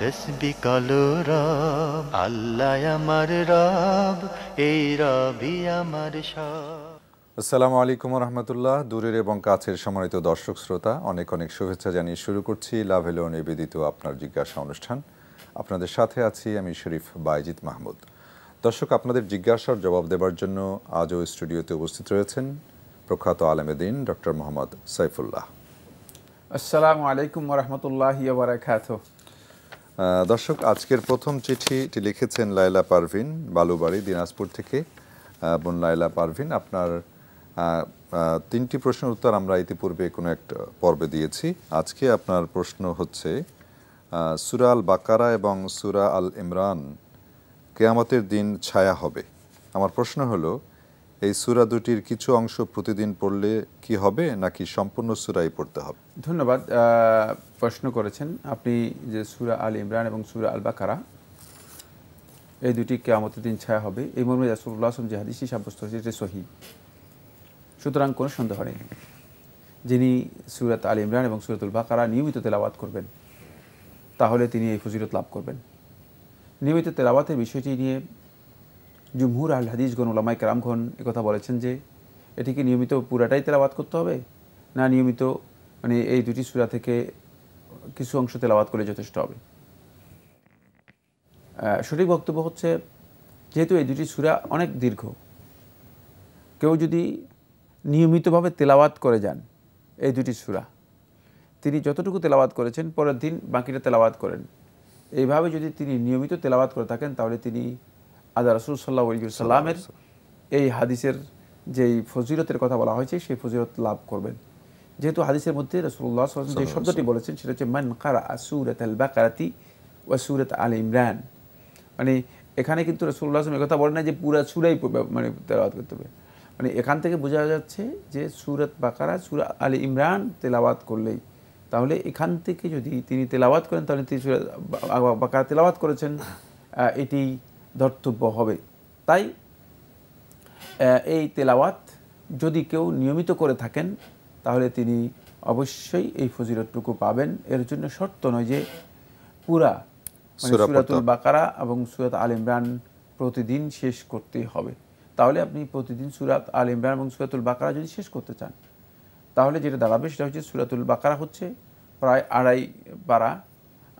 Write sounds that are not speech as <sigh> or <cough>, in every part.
তসবি কালো রব আল্লাহ আমার রব এই রবি আমার সব আসসালামু আলাইকুম দূরের এবং কাছের সম্মানিত দর্শক শ্রোতা অনেক অনেক শুভেচ্ছা জানিয়ে শুরু করছি লাভেলো নিবেদিত আপনার জিজ্ঞাসা অনুষ্ঠান আপনাদের সাথে আছি আমি শরীফ বাইজিত মাহমুদ দর্শক আপনাদের জিজ্ঞাসার জবাব দেবার জন্য আজও স্টুডিওতে উপস্থিত রয়েছেন প্রখ্যাত দিন ডক্টর মোহাম্মদ সাইফুল্লাহ আসসালামু আলাইকুম রহমতুল্লাহ বারাকাতুহ দর্শক আজকের প্রথম চিঠিটি লিখেছেন লায়লা পারভিন বালুবাড়ি দিনাজপুর থেকে বোন লায়লা পারভিন আপনার তিনটি প্রশ্নের উত্তর আমরা ইতিপূর্বে কোনো একটা পর্বে দিয়েছি আজকে আপনার প্রশ্ন হচ্ছে সুরা আল বাকারা এবং সুরা আল ইমরান কেয়ামতের দিন ছায়া হবে আমার প্রশ্ন হলো এই সুরা দুটির কিছু অংশ প্রতিদিন পড়লে কি হবে নাকি সম্পূর্ণ সুরাই পড়তে হবে ধন্যবাদ প্রশ্ন করেছেন আপনি যে সুরা আল ইমরান এবং সুরা আল বাকারা এই দুটি কেয়ামতের দিন ছায়া হবে এই মর্মে রাসুল্লাহ আসম যে হাদিসি সাব্যস্ত হয়েছে যে সহি সুতরাং কোনো সন্দেহ নেই যিনি সুরাত আল ইমরান এবং সুরাতুল বাকারা নিয়মিত তেলাওয়াত করবেন তাহলে তিনি এই ফজিরত লাভ করবেন নিয়মিত তেলাবাতের বিষয়টি নিয়ে জুমহুর আল হাদিসগণ ওলামাই কারামগণ একথা বলেছেন যে এটিকে নিয়মিত পুরাটাই তেলাবাদ করতে হবে না নিয়মিত মানে এই দুটি সুরা থেকে কিছু অংশ তেলাবাদ করলে যথেষ্ট হবে সঠিক বক্তব্য হচ্ছে যেহেতু এই দুটি সুরা অনেক দীর্ঘ কেউ যদি নিয়মিতভাবে তেলাবাদ করে যান এই দুটি সুরা তিনি যতটুকু তেলাবাদ করেছেন পরের দিন বাকিটা তেলাবাদ করেন এইভাবে যদি তিনি নিয়মিত তেলাবাদ করে থাকেন তাহলে তিনি আজ রসুল সাল্লাহ সাল্লামের এই হাদিসের যেই ফজিরতের কথা বলা হয়েছে সেই ফজিরত লাভ করবেন যেহেতু হাদিসের মধ্যে রসুল্লাহ যে শব্দটি বলেছেন সেটা হচ্ছে মান কারা সুরত আল বাকারাতি ওয়া সুরত আল ইমরান মানে এখানে কিন্তু রসুল্লাহ আসলাম কথা বলে না যে পুরা সুরাই মানে তেলাওয়াত করতে হবে মানে এখান থেকে বোঝা যাচ্ছে যে সুরত বাকারা সুরা আল ইমরান তেলাওয়াত করলেই তাহলে এখান থেকে যদি তিনি তেলাওয়াত করেন তাহলে তিনি সুরত বাকারা তেলাওয়াত করেছেন এটি ধর্তব্য হবে তাই এই তেলাওয়াত যদি কেউ নিয়মিত করে থাকেন তাহলে তিনি অবশ্যই এই ফজিলতটুকু পাবেন এর জন্য শর্ত নয় যে পুরা মানে সুরাতুল বাকারা এবং সুরাত আল ইমরান প্রতিদিন শেষ করতেই হবে তাহলে আপনি প্রতিদিন সুরাত আল ইমরান এবং সুরাতুল বাকারা যদি শেষ করতে চান তাহলে যেটা দাঁড়াবে সেটা হচ্ছে সুরাতুল বাকারা হচ্ছে প্রায় আড়াই পারা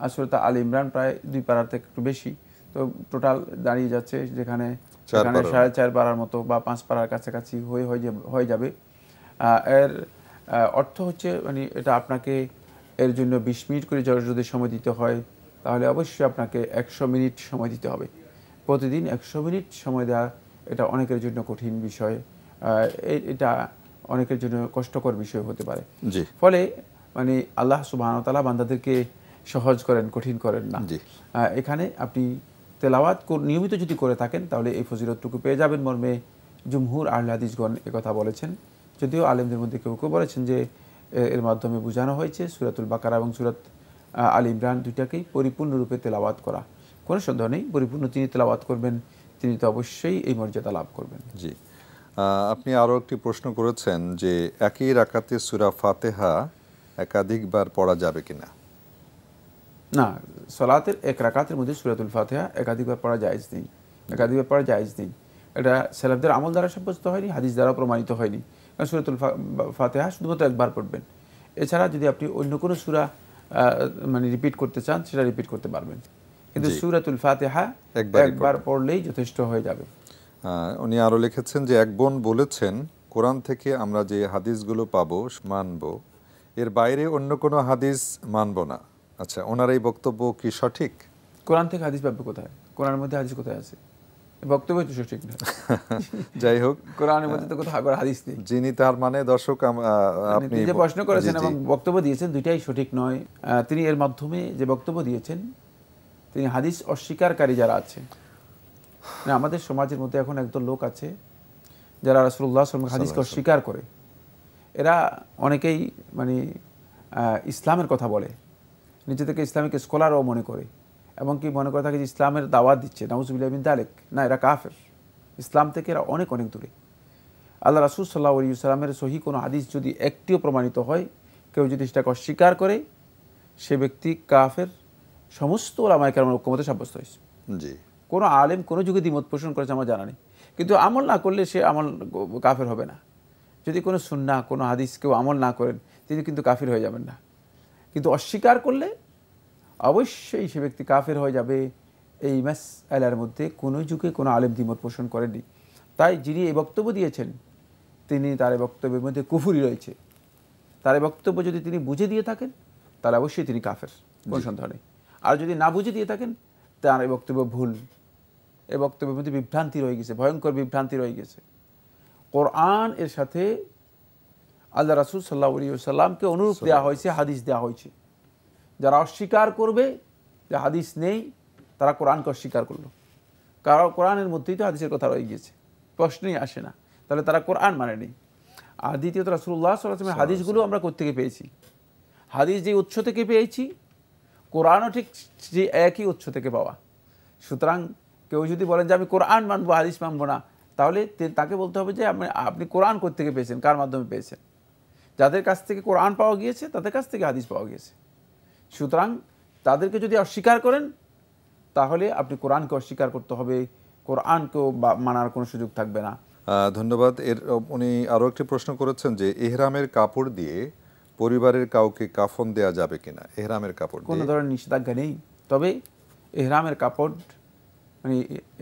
আর সুরাত আল ইমরান প্রায় দুই পাড়ার থেকে একটু বেশি তো টোটাল দাঁড়িয়ে যাচ্ছে যেখানে সেখানে সাড়ে চার পাড়ার মতো বা পাঁচ পাড়ার কাছাকাছি হয়ে হয়ে যাবে এর অর্থ হচ্ছে মানে এটা আপনাকে এর জন্য বিশ মিনিট করে যদি সময় দিতে হয় তাহলে অবশ্যই আপনাকে একশো মিনিট সময় দিতে হবে প্রতিদিন একশো মিনিট সময় দেওয়া এটা অনেকের জন্য কঠিন বিষয় এটা অনেকের জন্য কষ্টকর বিষয় হতে পারে ফলে মানে আল্লাহ সুবাহতালা বান্দাদেরকে সহজ করেন কঠিন করেন না এখানে আপনি তেলাওয়াত নিয়মিত যদি করে থাকেন তাহলে এই ফজিলতটুকু পেয়ে যাবেন মর্মে জুমহুর আহল হাদিসগণ কথা বলেছেন যদিও আলেমদের মধ্যে কেউ কেউ বলেছেন যে এর মাধ্যমে বোঝানো হয়েছে সুরাতুল বাকারা এবং সুরাত আল ইমরান দুইটাকেই পরিপূর্ণরূপে তেলাওয়াত করা কোনো সন্দেহ নেই পরিপূর্ণ তিনি তেলাওয়াত করবেন তিনি তো অবশ্যই এই মর্যাদা লাভ করবেন জি আপনি আরও একটি প্রশ্ন করেছেন যে একই রাকাতে সুরা ফাতেহা একাধিকবার পড়া যাবে কিনা না সলাতের এক রাকাতের মধ্যে সুরাতুল ফাতেহা একাধিকবার পড়া জায়েজ নেই একাধিকবার পড়া জায়েজ নেই এটা সেলাফদের আমল দ্বারা সাব্যস্ত হয়নি হাদিস দ্বারা প্রমাণিত হয়নি কারণ সুরাতুল ফাতেহা শুধুমাত্র একবার পড়বেন এছাড়া যদি আপনি অন্য কোনো সুরা মানে রিপিট করতে চান সেটা রিপিট করতে পারবেন কিন্তু সুরাতুল ফাতেহা একবার পড়লেই যথেষ্ট হয়ে যাবে উনি আরও লিখেছেন যে এক বোন বলেছেন কোরআন থেকে আমরা যে হাদিসগুলো পাবো মানব এর বাইরে অন্য কোনো হাদিস মানব না আচ্ছা ওনার এই বক্তব্য কি সঠিক কোরআন থেকে হাদিস পাবে কোথায় কোরআনের মধ্যে হাদিস কোথায় আছে বক্তব্য তো সঠিক না <laughs> যাই হোক কোরআনের মধ্যে তো কোথাও আবার হাদিস নেই যিনি তার মানে দর্শক মানে আপনি যে প্রশ্ন করেছেন এবং বক্তব্য দিয়েছেন দুইটাই সঠিক নয় তিনি এর মাধ্যমে যে বক্তব্য দিয়েছেন তিনি হাদিস অস্বীকারকারী যারা আছে মানে আমাদের সমাজের মধ্যে এখন একদল লোক আছে যারা রাসুল্লাহ হাদিসকে অস্বীকার করে এরা অনেকেই মানে ইসলামের কথা বলে নিজেদেরকে ইসলামিক স্কলারও মনে করে এবং কি মনে করে থাকে যে ইসলামের দাওয়াত দিচ্ছে নাউজবিন তালেক না এরা কাফের ইসলাম থেকে এরা অনেক অনেক দূরে আল্লাহ রাসুল সাল্লাহ আলী ইসলামের সহি কোনো হাদিস যদি একটিও প্রমাণিত হয় কেউ যদি সেটাকে অস্বীকার করে সে ব্যক্তি কাফের সমস্ত ওলামায় কেমন ঐক্যমতে সাব্যস্ত হয়েছে জি কোনো আলেম কোনো যুগে দ্বিমত পোষণ করেছে আমার জানা নেই কিন্তু আমল না করলে সে আমল কাফের হবে না যদি কোনো সুন্না কোনো হাদিস কেউ আমল না করেন তিনি কিন্তু কাফির হয়ে যাবেন না কিন্তু অস্বীকার করলে অবশ্যই সে ব্যক্তি কাফের হয়ে যাবে এই ম্যাস আলার মধ্যে কোনো যুগে কোনো আলেম দ্বিমত পোষণ করেনি তাই যিনি এই বক্তব্য দিয়েছেন তিনি তার বক্তব্যের মধ্যে কুফুরি রয়েছে তার বক্তব্য যদি তিনি বুঝে দিয়ে থাকেন তাহলে অবশ্যই তিনি কাফের কোনো সন্দেহ নেই আর যদি না বুঝে দিয়ে থাকেন তার এই বক্তব্য ভুল এ বক্তব্যের মধ্যে বিভ্রান্তি রয়ে গেছে ভয়ঙ্কর বিভ্রান্তি রয়ে গেছে কোরআন এর সাথে আল্লাহ রাসুল সাল্লাহ সাল্লামকে অনুরূপ দেওয়া হয়েছে হাদিস দেওয়া হয়েছে যারা অস্বীকার করবে যে হাদিস নেই তারা কোরআনকে অস্বীকার করলো কারণ কোরআনের মধ্যেই তো হাদিসের কথা রয়ে গিয়েছে প্রশ্নই আসে না তাহলে তারা কোরআন মানেনি আর দ্বিতীয়ত রাসুল্লাহ সাল্লাহ হাদিসগুলো আমরা কোথেকে পেয়েছি হাদিস যে উৎস থেকে পেয়েছি কোরআনও ঠিক যে একই উৎস থেকে পাওয়া সুতরাং কেউ যদি বলেন যে আমি কোরআন মানবো হাদিস মানবো না তাহলে তাকে বলতে হবে যে আপনি আপনি কোরআন থেকে পেয়েছেন কার মাধ্যমে পেয়েছেন যাদের কাছ থেকে কোরআন পাওয়া গিয়েছে তাদের কাছ থেকে হাদিস পাওয়া গিয়েছে সুতরাং তাদেরকে যদি অস্বীকার করেন তাহলে আপনি কোরআনকে অস্বীকার করতে হবে কোরআনকেও মানার কোনো সুযোগ থাকবে না ধন্যবাদ এর উনি আরও একটি প্রশ্ন করেছেন যে এহরামের কাপড় দিয়ে পরিবারের কাউকে কাফন দেয়া যাবে কিনা এহরামের কাপড় কোনো ধরনের নিষেধাজ্ঞা নেই তবে এহরামের কাপড় মানে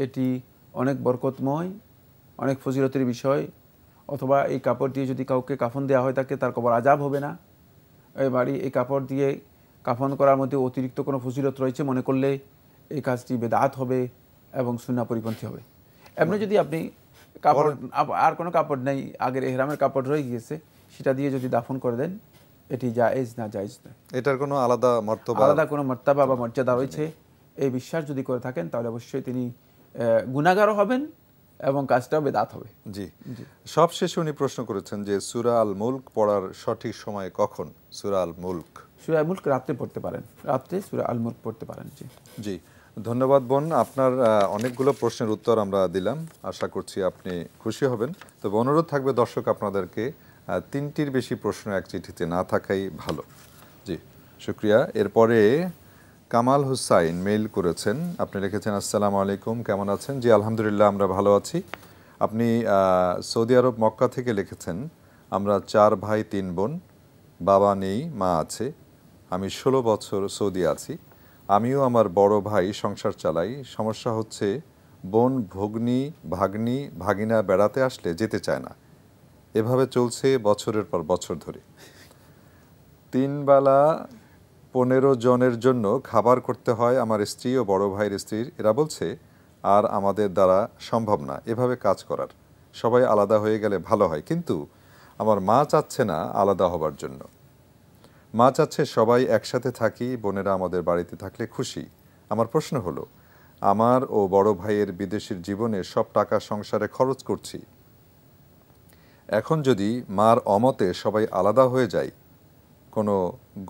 এটি অনেক বরকতময় অনেক ফজিরতির বিষয় অথবা এই কাপড় দিয়ে যদি কাউকে কাফন দেওয়া হয় তাকে তার কবর আজাব হবে না বাড়ি এই কাপড় দিয়ে কাফন করার মধ্যে অতিরিক্ত কোনো ফজিলত রয়েছে মনে করলে এই কাজটি বেদাত হবে এবং সুনা পরিপন্থী হবে এমনি যদি আপনি কাপড় আর কোনো কাপড় নেই আগের এহরামের কাপড় রয়ে গিয়েছে সেটা দিয়ে যদি দাফন করে দেন এটি জায়েজ না জায়েজ না এটার কোনো আলাদা মর্তব্য আলাদা কোনো মর্তাবা বা মর্যাদা রয়েছে এই বিশ্বাস যদি করে থাকেন তাহলে অবশ্যই তিনি গুণাগারও হবেন এবং কাজটা বেদাত হবে জি সবশেষে উনি প্রশ্ন করেছেন যে সুরা আল মুলক পড়ার সঠিক সময় কখন সুরা আল মুলক সুরা আল মুলক রাতে পড়তে পারেন রাত্রে সুরা আল মুলক পড়তে পারেন জি জি ধন্যবাদ বোন আপনার অনেকগুলো প্রশ্নের উত্তর আমরা দিলাম আশা করছি আপনি খুশি হবেন তো অনুরোধ থাকবে দর্শক আপনাদেরকে তিনটির বেশি প্রশ্ন এক চিঠিতে না থাকাই ভালো জি শুক্রিয়া এরপরে কামাল হুসাইন মেইল করেছেন আপনি লিখেছেন আসসালামু আলাইকুম কেমন আছেন জি আলহামদুলিল্লাহ আমরা ভালো আছি আপনি সৌদি আরব মক্কা থেকে লিখেছেন আমরা চার ভাই তিন বোন বাবা নেই মা আছে আমি ষোলো বছর সৌদি আছি আমিও আমার বড় ভাই সংসার চালাই সমস্যা হচ্ছে বোন ভগ্নি ভাগ্নি ভাগিনা বেড়াতে আসলে যেতে চায় না এভাবে চলছে বছরের পর বছর ধরে তিনবেলা পনেরো জনের জন্য খাবার করতে হয় আমার স্ত্রী ও বড় ভাইয়ের স্ত্রীর এরা বলছে আর আমাদের দ্বারা সম্ভব না এভাবে কাজ করার সবাই আলাদা হয়ে গেলে ভালো হয় কিন্তু আমার মা চাচ্ছে না আলাদা হবার জন্য মা চাচ্ছে সবাই একসাথে থাকি বোনেরা আমাদের বাড়িতে থাকলে খুশি আমার প্রশ্ন হলো আমার ও বড় ভাইয়ের বিদেশের জীবনে সব টাকা সংসারে খরচ করছি এখন যদি মার অমতে সবাই আলাদা হয়ে যায় কোনো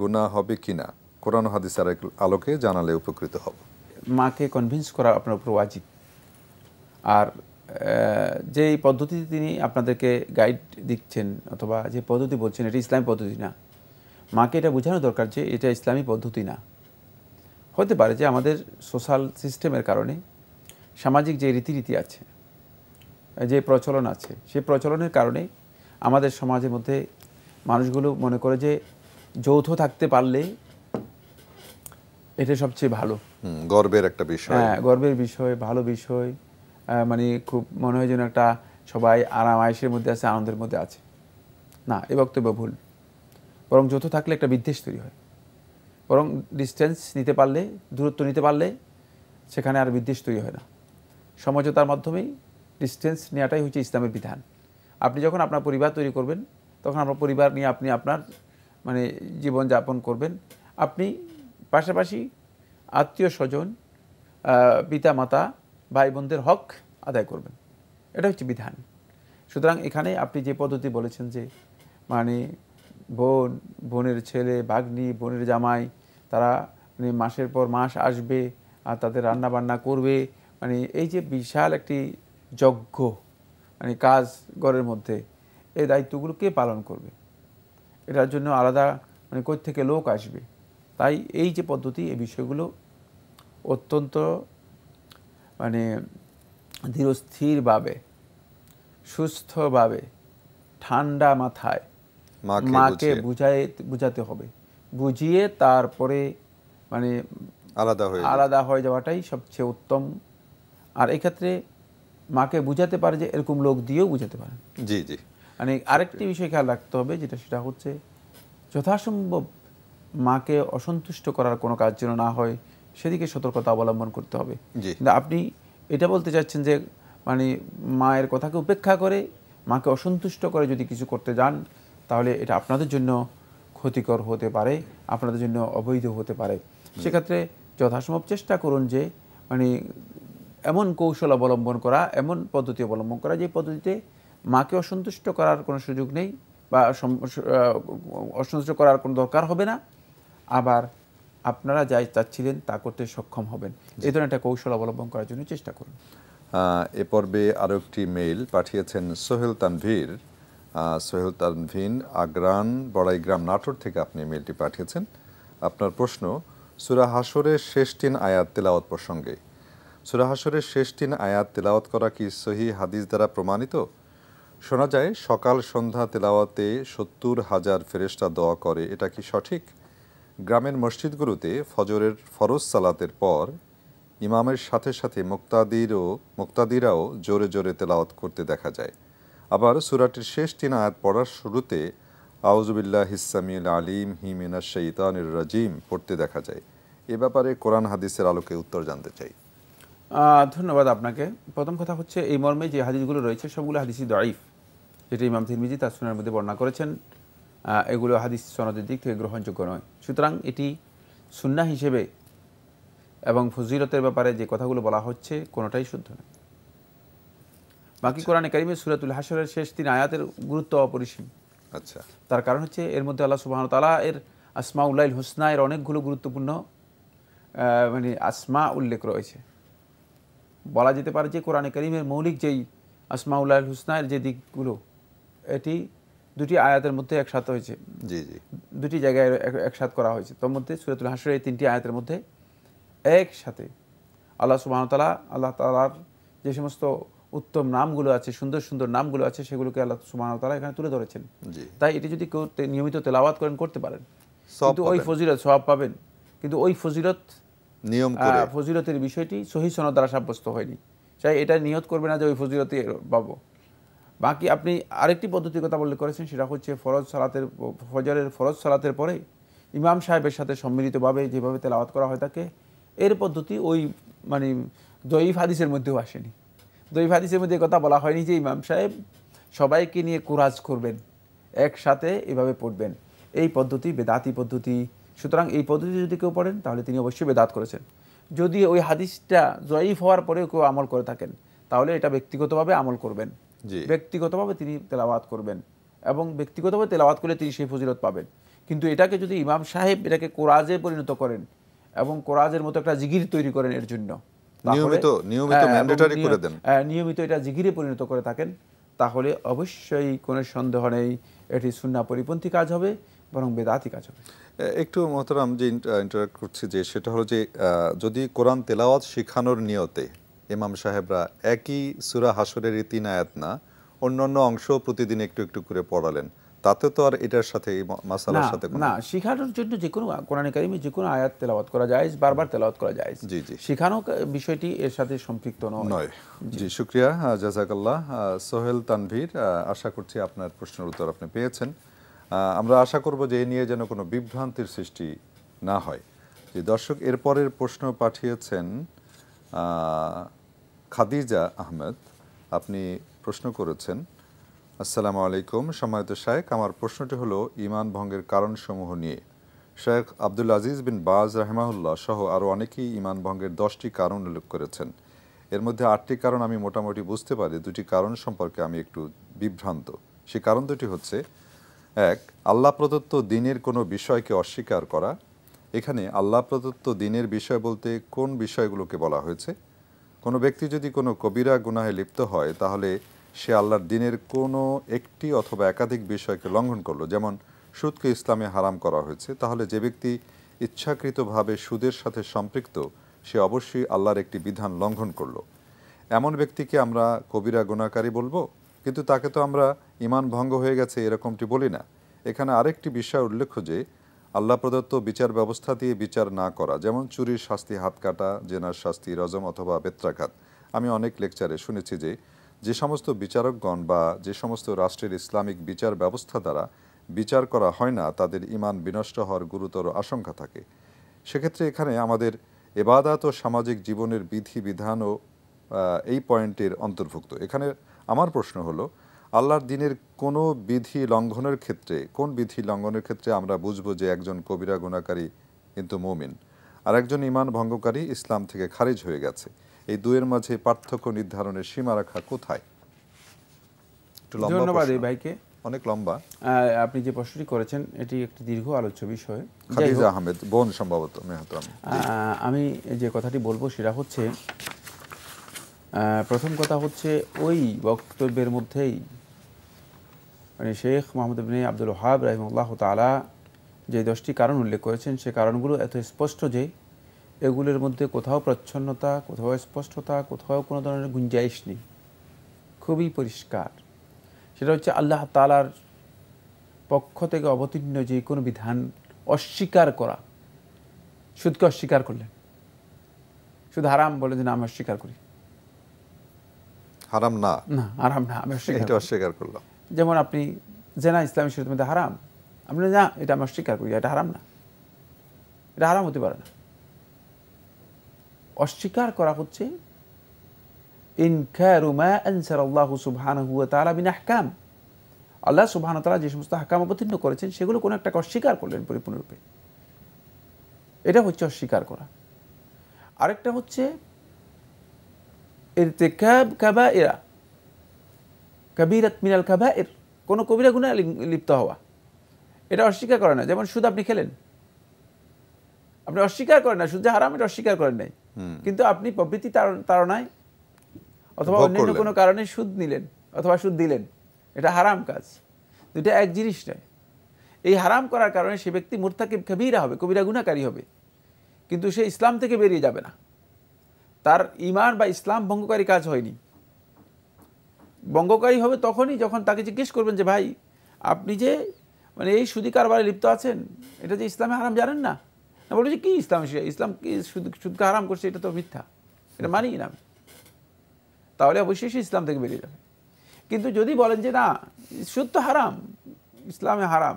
গুণা হবে কি না কোরআন হাদিসার আলোকে জানালে উপকৃত হব মাকে কনভিন্স করা আপনার উপর ওয়াজিব আর যে পদ্ধতিতে তিনি আপনাদেরকে গাইড দিচ্ছেন অথবা যে পদ্ধতি বলছেন এটা ইসলামী পদ্ধতি না মাকে এটা বোঝানো দরকার যে এটা ইসলামী পদ্ধতি না হতে পারে যে আমাদের সোশ্যাল সিস্টেমের কারণে সামাজিক যে রীতিনীতি আছে যে প্রচলন আছে সেই প্রচলনের কারণে আমাদের সমাজের মধ্যে মানুষগুলো মনে করে যে যৌথ থাকতে পারলে এটা সবচেয়ে ভালো গর্বের একটা বিষয় হ্যাঁ গর্বের বিষয় ভালো বিষয় মানে খুব মনে হয় যেন একটা সবাই আরাম আয়েসের মধ্যে আছে আনন্দের মধ্যে আছে না এ বক্তব্য ভুল বরং যৌথ থাকলে একটা বিদ্বেষ তৈরি হয় বরং ডিস্টেন্স নিতে পারলে দূরত্ব নিতে পারলে সেখানে আর বিদ্বেষ তৈরি হয় না সমঝোতার মাধ্যমেই ডিস্টেন্স নেওয়াটাই হচ্ছে ইসলামের বিধান আপনি যখন আপনার পরিবার তৈরি করবেন তখন আপনার পরিবার নিয়ে আপনি আপনার মানে জীবনযাপন করবেন আপনি পাশাপাশি আত্মীয় স্বজন পিতা মাতা ভাই বোনদের হক আদায় করবেন এটা হচ্ছে বিধান সুতরাং এখানে আপনি যে পদ্ধতি বলেছেন যে মানে বোন বোনের ছেলে বাগনি বোনের জামাই তারা মানে মাসের পর মাস আসবে আর তাদের রান্না বান্না করবে মানে এই যে বিশাল একটি যজ্ঞ মানে কাজ ঘরের মধ্যে এই দায়িত্বগুলোকে পালন করবে এটার জন্য আলাদা মানে কোথ থেকে লোক আসবে তাই এই যে পদ্ধতি এই বিষয়গুলো অত্যন্ত মানে ধীরস্থিরভাবে সুস্থভাবে ঠান্ডা মাথায় মাকে বুঝাই বুঝাতে হবে বুঝিয়ে তারপরে মানে আলাদা হয়ে আলাদা হয়ে যাওয়াটাই সবচেয়ে উত্তম আর এক্ষেত্রে মাকে বুঝাতে পারে যে এরকম লোক দিয়েও বুঝাতে পারে জি জি মানে আরেকটি বিষয় খেয়াল রাখতে হবে যেটা সেটা হচ্ছে যথাসম্ভব মাকে অসন্তুষ্ট করার কোনো কাজ যেন না হয় সেদিকে সতর্কতা অবলম্বন করতে হবে কিন্তু আপনি এটা বলতে চাচ্ছেন যে মানে মায়ের কথাকে উপেক্ষা করে মাকে অসন্তুষ্ট করে যদি কিছু করতে যান তাহলে এটা আপনাদের জন্য ক্ষতিকর হতে পারে আপনাদের জন্য অবৈধ হতে পারে সেক্ষেত্রে যথাসম্ভব চেষ্টা করুন যে মানে এমন কৌশল অবলম্বন করা এমন পদ্ধতি অবলম্বন করা যে পদ্ধতিতে মাকে অসন্তুষ্ট করার কোনো সুযোগ নেই বা অসন্তুষ্ট করার কোনো দরকার হবে না আবার আপনারা যাই চাচ্ছিলেন তা করতে সক্ষম হবেন এই ধরনের একটা কৌশল অবলম্বন করার জন্য চেষ্টা করুন এ পর্বে আরও একটি মেইল পাঠিয়েছেন সোহেল তানভীর সোহেল তানভীন আগ্রান বড়াইগ্রাম নাটোর থেকে আপনি মেইলটি পাঠিয়েছেন আপনার প্রশ্ন সুরা হাসরের শেষ তিন আয়াত তেলাওয়াত প্রসঙ্গে সুরাহাসরের শেষ তিন আয়াত তেলাওয়াত করা কি সহি হাদিস দ্বারা প্রমাণিত শোনা যায় সকাল সন্ধ্যা তেলাওয়াতে সত্তর হাজার ফেরেস্তা দোয়া করে এটা কি সঠিক গ্রামের মসজিদগুলোতে ফজরের ফরজ সালাতের পর ইমামের সাথে সাথে মুক্তাদিরও মুক্তাদিরাও জোরে জোরে তেলাওয়াত করতে দেখা যায় আবার সুরাটির শেষ তিন আয়াত পড়ার শুরুতে আউজবিল্লাহ হিসামিল আলিম হিমিনা শৈতানির রাজিম পড়তে দেখা যায় এ ব্যাপারে কোরআন হাদিসের আলোকে উত্তর জানতে চাই ধন্যবাদ আপনাকে প্রথম কথা হচ্ছে এই মর্মে যে হাদিসগুলো রয়েছে সবগুলো হাদিসই দরিফ যেটা ইমাম তিরমিজি তার সুনার মধ্যে বর্ণনা করেছেন এগুলো হাদিস সনদের দিক থেকে গ্রহণযোগ্য নয় সুতরাং এটি সুন্না হিসেবে এবং ফজিলতের ব্যাপারে যে কথাগুলো বলা হচ্ছে কোনোটাই শুদ্ধ নয় বাকি আচ্ছা। কোরআনে কারিমে সুরাতুল হাসরের শেষ তিন আয়াতের গুরুত্ব অপরিসীম আচ্ছা তার কারণ হচ্ছে এর মধ্যে আল্লাহ সুবাহ তালা এর আসমা উল্লাইল হোসনা এর অনেকগুলো গুরুত্বপূর্ণ মানে আসমা উল্লেখ রয়েছে বলা যেতে পারে যে কোরআনে করিমের মৌলিক যেই আসমাউল্লাহ হুসনায়ের যে দিকগুলো এটি দুটি আয়াতের মধ্যে একসাথে হয়েছে জি জি দুটি জায়গায় একসাথ করা হয়েছে তোর মধ্যে সুরাতুল হাসরের এই তিনটি আয়াতের মধ্যে একসাথে আল্লাহ সুবাহতালা আল্লাহ তালার যে সমস্ত উত্তম নামগুলো আছে সুন্দর সুন্দর নামগুলো আছে সেগুলোকে আল্লাহ সুবাহতালা এখানে তুলে ধরেছেন তাই এটি যদি কেউ নিয়মিত তেলাওয়াত করেন করতে পারেন কিন্তু ওই ফজিলত সব পাবেন কিন্তু ওই ফজিলত নিয়ম ফজিলতের বিষয়টি সহি সনদ দ্বারা সাব্যস্ত হয়নি চাই এটা নিয়ত করবে না যে ওই ফজিলতি পাবো বাকি আপনি আরেকটি পদ্ধতির কথা বললে করেছেন সেটা হচ্ছে ফরজ সালাতের ফজরের ফরজ সালাতের পরে ইমাম সাহেবের সাথে সম্মিলিতভাবে যেভাবে তেলাওয়াত করা হয় তাকে এর পদ্ধতি ওই মানে জয়ীফ হাদিসের মধ্যেও আসেনি জয়ীফ হাদিসের মধ্যে কথা বলা হয়নি যে ইমাম সাহেব সবাইকে নিয়ে কুরাজ করবেন একসাথে এভাবে পড়বেন এই পদ্ধতি বেদাতি পদ্ধতি সুতরাং এই পদ্ধতি যদি কেউ পড়েন তাহলে তিনি অবশ্যই বেদাত করেছেন যদি ওই হাদিসটা জয়ীফ হওয়ার পরেও কেউ আমল করে থাকেন তাহলে এটা ব্যক্তিগতভাবে আমল করবেন ব্যক্তিগতভাবে তিনি তেলাওয়াত করবেন এবং ব্যক্তিগতভাবে তেলাওয়াত করলে তিনি সেই ফজিলত পাবেন কিন্তু এটাকে যদি ইমাম সাহেব এটাকে কোরাজে পরিণত করেন এবং কোরআজের মতো একটা জিগির তৈরি করেন এর জন্য হ্যাঁ, হ্যাঁ, নিয়মিত এটা জিগিরে পরিণত করে থাকেন তাহলে অবশ্যই কোনো সন্দেহ নেই এটি সুন্না পরিপন্থী কাজ হবে বরং বেদাতি কাজ হবে একটু মহতারাম যে ইন্টারাক্ট করছি যে সেটা হলো যে যদি কোরআন তেলাওয়াত শেখানোর নিয়তে ইমাম সাহেবরা একই সুরা হাসরের তিন আয়াত না অন্যান্য অংশ প্রতিদিন একটু একটু করে পড়ালেন তাতে তো আর এটার সাথে মাসালার সাথে না শেখানোর জন্য যে কোনো কোরআন একাডেমি যে কোনো আয়াত তেলাওয়াত করা যায় বারবার তেলাওয়াত করা যায় জি জি শেখানো বিষয়টি এর সাথে সম্পৃক্ত নয় জি শুক্রিয়া জাজাকাল্লাহ সোহেল তানভীর আশা করছি আপনার প্রশ্নের উত্তর আপনি পেয়েছেন আমরা আশা করব যে এ নিয়ে যেন কোনো বিভ্রান্তির সৃষ্টি না হয় যে দর্শক এরপরের প্রশ্ন পাঠিয়েছেন খাদিজা আহমেদ আপনি প্রশ্ন করেছেন আসসালামু আলাইকুম সময়ত শায়েক আমার প্রশ্নটি হলো ইমান ভঙ্গের কারণসমূহ নিয়ে শেখ আব্দুল আজিজ বিন বাজ রাহেমাহুল্লাহ সহ আরও অনেকেই ইমান ভঙ্গের দশটি কারণ উল্লেখ করেছেন এর মধ্যে আটটি কারণ আমি মোটামুটি বুঝতে পারি দুটি কারণ সম্পর্কে আমি একটু বিভ্রান্ত সে কারণ দুটি হচ্ছে এক আল্লাহ প্রদত্ত দিনের কোনো বিষয়কে অস্বীকার করা এখানে আল্লাহ প্রদত্ত দিনের বিষয় বলতে কোন বিষয়গুলোকে বলা হয়েছে কোনো ব্যক্তি যদি কোনো কবিরা গুনাহে লিপ্ত হয় তাহলে সে আল্লাহর দিনের কোনো একটি অথবা একাধিক বিষয়কে লঙ্ঘন করলো যেমন সুদকে ইসলামে হারাম করা হয়েছে তাহলে যে ব্যক্তি ইচ্ছাকৃতভাবে সুদের সাথে সম্পৃক্ত সে অবশ্যই আল্লাহর একটি বিধান লঙ্ঘন করলো এমন ব্যক্তিকে আমরা কবিরা গুণাকারী বলবো কিন্তু তাকে তো আমরা ইমান ভঙ্গ হয়ে গেছে এরকমটি বলি না এখানে আরেকটি বিষয় উল্লেখ্য যে আল্লাহ প্রদত্ত বিচার ব্যবস্থা দিয়ে বিচার না করা যেমন চুরির শাস্তি হাত কাটা জেনার শাস্তি রজম অথবা বেত্রাঘাত আমি অনেক লেকচারে শুনেছি যে যে সমস্ত বিচারকগণ বা যে সমস্ত রাষ্ট্রের ইসলামিক বিচার ব্যবস্থা দ্বারা বিচার করা হয় না তাদের ইমান বিনষ্ট হওয়ার গুরুতর আশঙ্কা থাকে সেক্ষেত্রে এখানে আমাদের এবাদাত ও সামাজিক জীবনের বিধি বিধানও এই পয়েন্টের অন্তর্ভুক্ত এখানে আমার প্রশ্ন হলো আল্লাহর দিনের কোন বিধি লঙ্ঘনের ক্ষেত্রে কোন বিধি লঙ্ঘনের ক্ষেত্রে আমরা বুঝবো যে একজন কবিরা গুণাকারী কিন্তু মমিন আর একজন ইমান ভঙ্গকারী ইসলাম থেকে খারিজ হয়ে গেছে এই দুয়ের মাঝে পার্থক্য নির্ধারণের সীমা রাখা কোথায় ধন্যবাদ এই ভাইকে অনেক লম্বা আপনি যে প্রশ্নটি করেছেন এটি একটি দীর্ঘ আলোচ্য বিষয় খাদিজা আহমেদ বোন সম্ভবত আমি যে কথাটি বলবো সেটা হচ্ছে প্রথম কথা হচ্ছে ওই বক্তব্যের মধ্যেই মানে Sheikh Mohammad bin Abdul Wahhab রাহিমুল্লাহ তালা যে দশটি কারণ উল্লেখ করেছেন সে কারণগুলো এত স্পষ্ট যে এগুলোর মধ্যে কোথাও প্রচ্ছন্নতা কোথাও স্পষ্টতা কোথাও কোনো ধরনের গুঞ্জাইশ নেই খুবই পরিষ্কার সেটা হচ্ছে আল্লাহ তালার পক্ষ থেকে অবতীর্ণ যে কোনো বিধান অস্বীকার করা সুদকে অস্বীকার করলেন শুধু হারাম বলে যে না আমি অস্বীকার করি হারাম না না হারাম না আমি এটা অস্বীকার করলাম যেমন আপনি জেনা ইসলামী শরীর মধ্যে হারাম আপনি না এটা আমি অস্বীকার করি এটা হারাম না এটা হারাম হতে পারে না অস্বীকার করা হচ্ছে ইনখারুমাহাম আল্লাহ সুবাহান তালা যে সমস্ত হাকাম অবতীর্ণ করেছেন সেগুলো কোনো একটা অস্বীকার করলেন পরিপূর্ণরূপে এটা হচ্ছে অস্বীকার করা আরেকটা হচ্ছে ইরতেকাব কাবাইরা কাবিরাত মিনাল কাবাইর কোনো কবিরা গুণা লিপ্ত হওয়া এটা অস্বীকার করে না যেমন সুদ আপনি খেলেন আপনি অস্বীকার করেন না সুদ যে হারাম এটা অস্বীকার করেন নাই কিন্তু আপনি প্রবৃত্তি তাড়নায় অথবা অন্যান্য কোনো কারণে সুদ নিলেন অথবা সুদ দিলেন এটা হারাম কাজ দুটা এক জিনিস নয় এই হারাম করার কারণে সে ব্যক্তি মূর্তাকে কবিরা হবে কবিরা গুণাকারী হবে কিন্তু সে ইসলাম থেকে বেরিয়ে যাবে না তার ইমান বা ইসলাম ভঙ্গকারী কাজ হয়নি ভঙ্গকারী হবে তখনই যখন তাকে জিজ্ঞেস করবেন যে ভাই আপনি যে মানে এই সুদী কারবারে লিপ্ত আছেন এটা যে ইসলামে হারাম জানেন না না বলবো যে কী ইসলাম ইসলাম কি সুদকে হারাম করছে এটা তো মিথ্যা এটা মানি না তাহলে অবশ্যই সে ইসলাম থেকে বেরিয়ে যাবে কিন্তু যদি বলেন যে না সুদ তো হারাম ইসলামে হারাম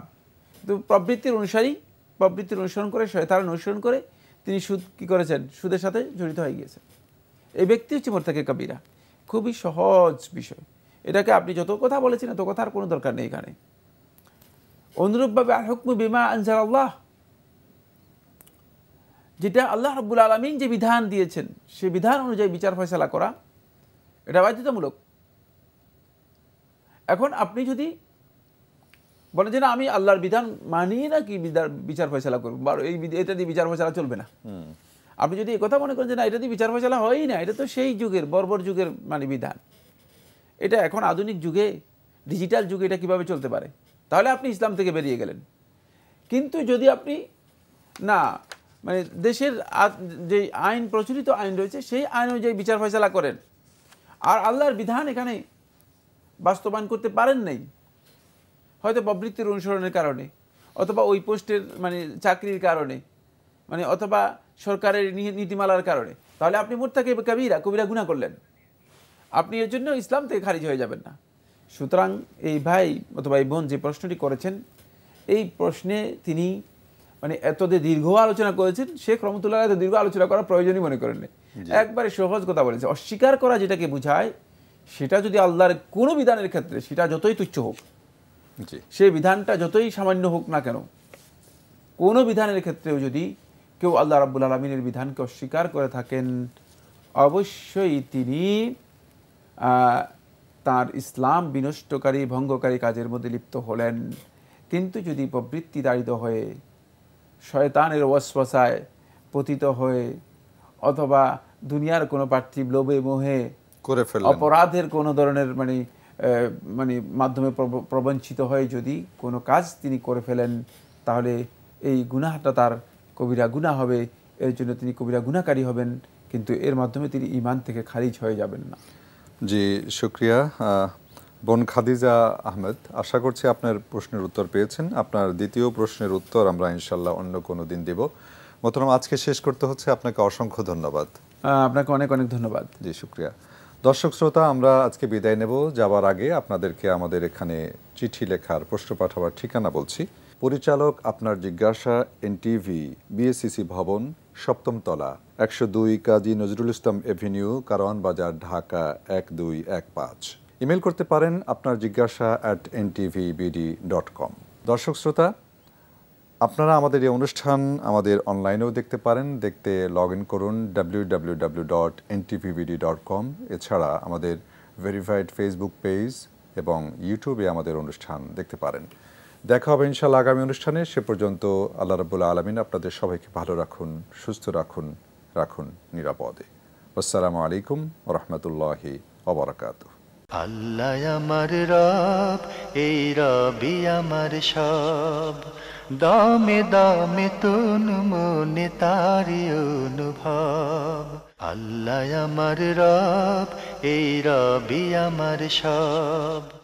কিন্তু প্রবৃত্তির অনুসারী প্রবৃত্তির অনুসরণ করে শয়তার অনুসরণ করে তিনি সুদ কী করেছেন সুদের সাথে জড়িত হয়ে গিয়েছেন এই ব্যক্তি হচ্ছে মোরতাকে কাবিরা খুবই সহজ বিষয় এটাকে আপনি যত কথা বলেছেন এত কথার কোনো দরকার নেই এখানে অনুরূপভাবে আর হুকম বিমা আনসার আল্লাহ যেটা আল্লাহ রব্বুল আলমিন যে বিধান দিয়েছেন সে বিধান অনুযায়ী বিচার ফয়সলা করা এটা বাধ্যতামূলক এখন আপনি যদি বলেন যে না আমি আল্লাহর বিধান মানিয়ে না কি বিচার ফয়সলা করবো এই এটা দিয়ে বিচার ফয়সলা চলবে না আপনি যদি কথা মনে করেন যে না এটা দিয়ে বিচার ফেসলা হয়ই না এটা তো সেই যুগের বর্বর যুগের মানে বিধান এটা এখন আধুনিক যুগে ডিজিটাল যুগে এটা কিভাবে চলতে পারে তাহলে আপনি ইসলাম থেকে বেরিয়ে গেলেন কিন্তু যদি আপনি না মানে দেশের যে আইন প্রচলিত আইন রয়েছে সেই আইন অনুযায়ী বিচার ফয়সলা করেন আর আল্লাহর বিধান এখানে বাস্তবায়ন করতে পারেন নাই হয়তো প্রবৃত্তির অনুসরণের কারণে অথবা ওই পোস্টের মানে চাকরির কারণে মানে অথবা সরকারের নীতিমালার কারণে তাহলে আপনি মোর্তাকে কবিরা কবিরা গুণা করলেন আপনি এর জন্য ইসলাম থেকে খারিজ হয়ে যাবেন না সুতরাং এই ভাই অথবা এই বোন যে প্রশ্নটি করেছেন এই প্রশ্নে তিনি মানে এত দীর্ঘ আলোচনা করেছেন শেখ রহমতুল্লাহ এত দীর্ঘ আলোচনা করার প্রয়োজনই মনে করেন একবারে সহজ কথা বলেছে অস্বীকার করা যেটাকে বুঝায় সেটা যদি আল্লাহর কোনো বিধানের ক্ষেত্রে সেটা যতই তুচ্ছ হোক সে বিধানটা যতই সামান্য হোক না কেন কোনো বিধানের ক্ষেত্রেও যদি কেউ আল্লাহ রাবুল আলমিনের বিধানকে অস্বীকার করে থাকেন অবশ্যই তিনি তার ইসলাম বিনষ্টকারী ভঙ্গকারী কাজের মধ্যে লিপ্ত হলেন কিন্তু যদি প্রবৃত্তি দায়িত হয়ে শয়তানের ওয়াসওয়াসায় পতিত হয়ে অথবা দুনিয়ার কোনো পার্থিব লোভে মোহে করে ফেলে অপরাধের কোনো ধরনের মানে মানে মাধ্যমে প্রবঞ্চিত হয়ে যদি কোনো কাজ তিনি করে ফেলেন তাহলে এই গুনাহাটা তার কবিরা গুণা হবে এর জন্য তিনি কবিরা গুণাকারী হবেন কিন্তু এর মাধ্যমে তিনি ইমান থেকে খারিজ হয়ে যাবেন না জি শুক্রিয়া বোন খাদিজা আহমেদ আশা করছি আপনার প্রশ্নের উত্তর পেয়েছেন আপনার দ্বিতীয় প্রশ্নের উত্তর আমরা ইনশাল্লাহ অন্য কোনো দিন দেব মতরম আজকে শেষ করতে হচ্ছে আপনাকে অসংখ্য ধন্যবাদ আপনাকে অনেক অনেক ধন্যবাদ জি শুক্রিয়া দর্শক শ্রোতা আমরা আজকে বিদায় নেব যাওয়ার আগে আপনাদেরকে আমাদের এখানে চিঠি লেখার প্রশ্ন পাঠাবার ঠিকানা বলছি পরিচালক আপনার জিজ্ঞাসা এনটিভি বিএসসিসি ভবন সপ্তম তলা একশো দুই কাজী নজরুল ইসলাম এভিনিউ কারওয়ান বাজার ঢাকা এক দুই এক পাঁচ ইমেল করতে পারেন আপনার জিজ্ঞাসা at NTV BD dot com দর্শক শ্রোতা আপনারা আমাদের এই অনুষ্ঠান আমাদের অনলাইনেও দেখতে পারেন দেখতে লগ ইন করুন W W W dot BD dot com এছাড়া আমাদের ভেরিফাইড ফেসবুক পেজ এবং ইউটিউবে আমাদের অনুষ্ঠান দেখতে পারেন দেখা হবে ইনশাল্লাহ আগামী অনুষ্ঠানে সে পর্যন্ত আল্লাহ রাবুল্লা আলমিন আপনাদের সবাইকে ভালো রাখুন সুস্থ রাখুন রাখুন নিরাপদে আসসালামু আলাইকুম রহমতুল্লাহি অবরাকাত আল্লাহ আমার রব এই রবি আমার সব দামে দামে তুন মনে তারি অনুভব আল্লাহ আমার রব এই রবি আমার সব